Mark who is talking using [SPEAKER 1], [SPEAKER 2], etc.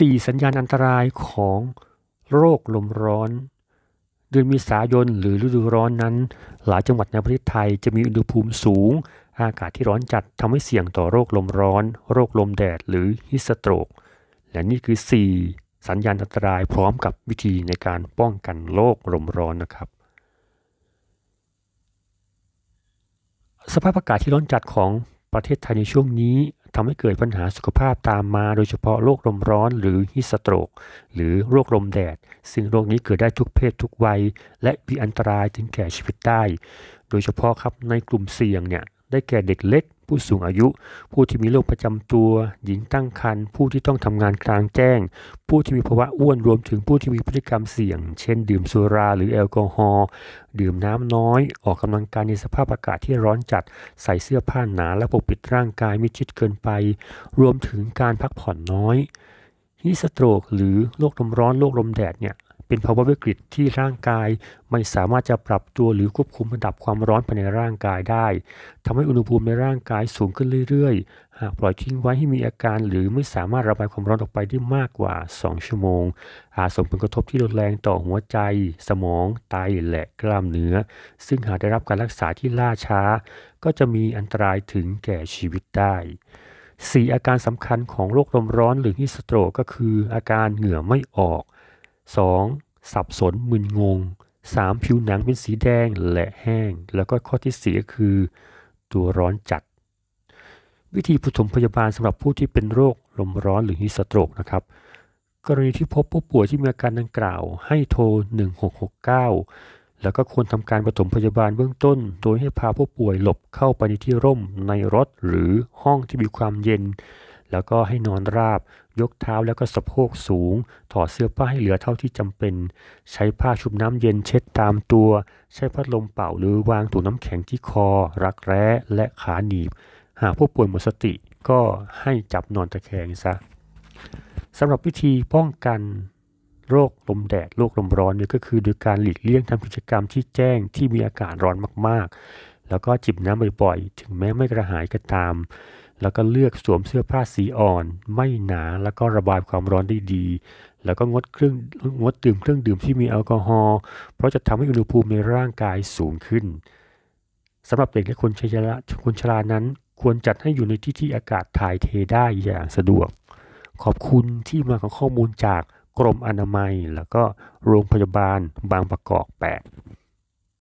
[SPEAKER 1] 4สัญญาณอันตรายของโรคลมร้อนเดือนมีสายนหรือฤดูร้อนนั้น หลายจังหวัดในประเทศไทยจะมีอุณหภูมิสูง อากาศที่ร้อนจัดทำให้เสี่ยงต่อโรคลมร้อน โรคลมแดดหรือฮิสโตรก และนี่คือ 4 สัญญาณอันตรายพร้อมกับวิธีในการป้องกันโรคลมร้อนนะครับ สภาพอากาศที่ร้อนจัดของประเทศไทยในช่วงนี้ทำให้เกิดปัญหาสุขภาพตามมาโดยเฉพาะโรคลมร้อน หรือฮิสโตรก หรือโรคลมแดดซึ่งโรคนี้เกิดได้ทุกเพศทุกวัย และมีอันตรายถึงแก่ชีวิตได้ โดยเฉพาะครับในกลุ่มเสี่ยงเนี่ยได้แก่เด็กเล็ก ผู้สูงอายุ ผู้ที่มีโรคประจำตัวหญิงตั้งครรภ์ผู้ที่ต้องทำงานกลางแจ้ง ผู้ที่มีภาวะอ้วนรวมถึงผู้ที่มีพฤติกรรมเสี่ยง เช่น ดื่มสุราหรือแอลกอฮอล์ดื่มน้ำน้อย ออกกำลังกายในสภาพอากาศที่ร้อนจัด ใส่เสื้อผ้าหนาและปกปิดร่างกายมิดชิดเกินไป รวมถึงการพักผ่อนน้อยฮีสโตรกหรือโรคลมร้อนโรคลมแดดเนี่ยเป็นภาวะวิกฤตที่ร่างกายไม่สามารถจะปรับตัวหรือควบคุมระดับความร้อนภายในร่างกายได้ทำให้อุณหภูมิในร่างกายสูงขึ้นเรื่อยๆ หากปล่อยทิ้งไว้ให้มีอาการหรือไม่สามารถระบายความร้อนออกไปได้มากกว่า 2 ชั่วโมง อาจส่งผลกระทบที่รุนแรงต่อหัวใจ สมองไตและกล้ามเนื้อ ซึ่งหากได้รับการรักษาที่ล่าช้า ก็จะมีอันตรายถึงแก่ชีวิตได้4อาการสำคัญของโรคลมร้อนหรือฮิสโตรก็คือ อาการเหงื่อไม่ออก 2. สับสนมึนงง 3. ผิวหนังเป็นสีแดงและแห้ง แล้วก็ข้อที่ส4คือตัวร้อนจัด วิธีปถมพยาบาลสำหรับผู้ที่เป็นโรคลมร้อนหรือฮิสโตรกนะครับกรณีที่พบผู้ป่วยที่มีอาการดังกล่าว ให้โทร 1669 แล้วก็ควรทำการปฐมพยาบาลเบื้องต้น โดยให้พาผู้ป่วยหลบเข้าไปในที่ร่มในรถหรือห้องที่มีความเย็นแล้วก็ให้นอนราบ ยกเท้าแล้วก็สะโพกสูง ถอดเสื้อผ้าให้เหลือเท่าที่จำเป็น ใช้ผ้าชุบน้ำเย็นเช็ดตามตัว ใช้พัดลมเป่าหรือวางถุงน้ำแข็งที่คอ รักแร้และขาหนีบ หากผู้ป่วยหมดสติก็ให้จับนอนตะแคงซะสำหรับวิธีป้องกันโรคลมแดด โรคลมร้อนเนี่ยก็คือโดยการหลีกเลี่ยงทำกิจกรรมที่แจ้งที่มีอากาศร้อนมากๆ แล้วก็จิบน้ำบ่อยๆถึงแม้ไม่กระหายก็ตามแล้วก็เลือกสวมเสื้อผ้าสีอ่อน ไม่หนาแล้วก็ระบายความร้อนได้ดี แล้วก็งดเครื่องงดดื่มเครื่องดื่มที่มีแอลกอฮอล์เพราะจะทำให้อุณหภูมิในร่างกายสูงขึ้น สำหรับเด็กและคนชราคนชรานั้นควรจัดให้อยู่ในที่ที่อากาศถ่ายเทได้อย่างสะดวก ขอบคุณที่มาของข้อมูลจากกรมอนามัย แล้วก็โรงพยาบาลบางประกอบ8